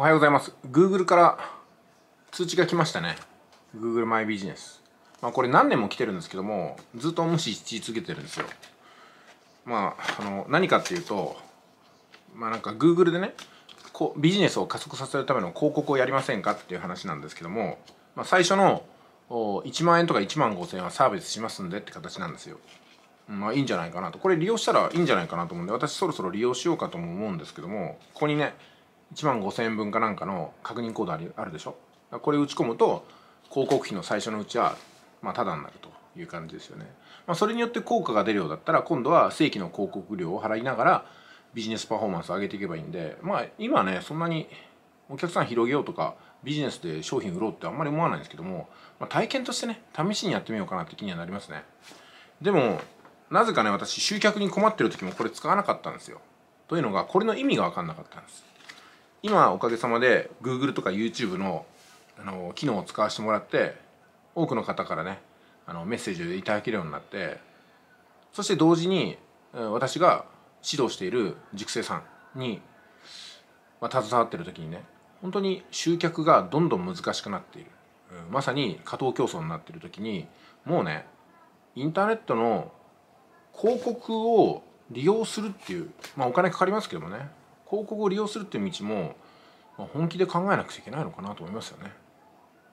おはようございます Google から通知が来ましたね Google マイビジネスまあこれ何年も来てるんですけどもずっと無視し続けてるんですよまああの何かっていうとまあなんか Google でねこうビジネスを加速させるための広告をやりませんかっていう話なんですけども、まあ、最初の1万円とか1万5000円はサービスしますんでって形なんですよまあいいんじゃないかなとこれ利用したらいいんじゃないかなと思うんで私そろそろ利用しようかとも思うんですけどもここにね1万5000円分かなんかの確認コードああるでしょこれ打ち込むと広告費の最初のうちは、まあ、ただになるという感じですよね、まあ、それによって効果が出るようだったら今度は正規の広告料を払いながらビジネスパフォーマンスを上げていけばいいんでまあ今ねそんなにお客さん広げようとかビジネスで商品売ろうってあんまり思わないんですけども、まあ、体験としてね試しにやってみようかなって気にはなりますねでもなぜかね私集客に困ってる時もこれ使わなかったんですよというのがこれの意味が分かんなかったんです今おかげさまで Google とか YouTube のあの機能を使わせてもらって多くの方からねあのメッセージをいただけるようになってそして同時に私が指導している塾生さんに、まあ、携わってる時にね本当に集客がどんどん難しくなっている、うん、まさに加藤競争になってる時にもうねインターネットの広告を利用するっていうまあお金かかりますけどもね広告を利用するっていう道も本気で考えなくちゃいけないのかなと思いますよ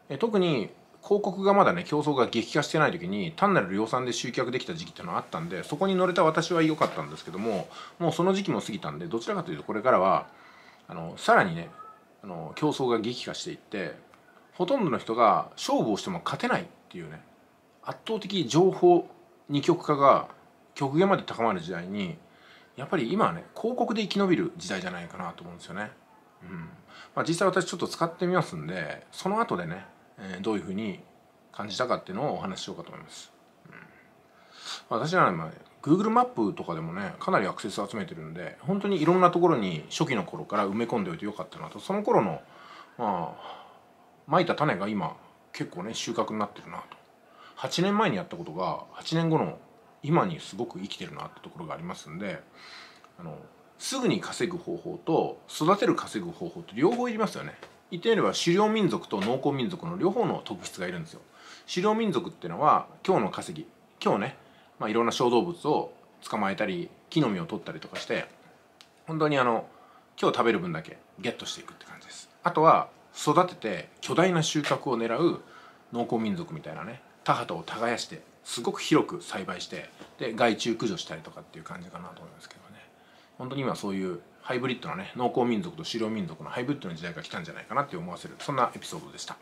ね。特に広告がまだね競争が激化してない時に単なる量産で集客できた時期っていうのはあったんでそこに乗れた私は良かったんですけどももうその時期も過ぎたんでどちらかというとこれからはあのさらにねあの競争が激化していってほとんどの人が勝負をしても勝てないっていうね圧倒的情報二極化が極限まで高まる時代にやっぱり今はね広告で生き延びる時代じゃないかなと思うんですよね。うんまあ、実際私ちょっと使ってみますんでその後でね、えー、どういうふうに感じたかっていうのをお話ししようかと思います。うん、私は、ね、グー Google マップとかでもねかなりアクセス集めてるんで本当にいろんなところに初期の頃から埋め込んでおいてよかったなとその頃のまあまいた種が今結構ね収穫になってるなと8年前にやったことが8年後の今にすごく生きてるなってところがありますんであのすぐに稼ぐ方法と育てる稼ぐ方法って両方いりますよね言ってみれば狩猟民族と農耕民族の両方の特質がいるんですよ狩猟民族っていうのは今日の稼ぎ今日ね、まあ、いろんな小動物を捕まえたり木の実を取ったりとかして本当にあの今日食べる分だけゲットしていくって感じですあとは育てて巨大な収穫を狙う農耕民族みたいなね田畑を耕してすごく広く栽培してで害虫駆除したりとかっていう感じかなと思いますけどね本当に今そういうハイブリッドのね農耕民族と狩猟民族のハイブリッドの時代が来たんじゃないかなって思わせるそんなエピソードでした。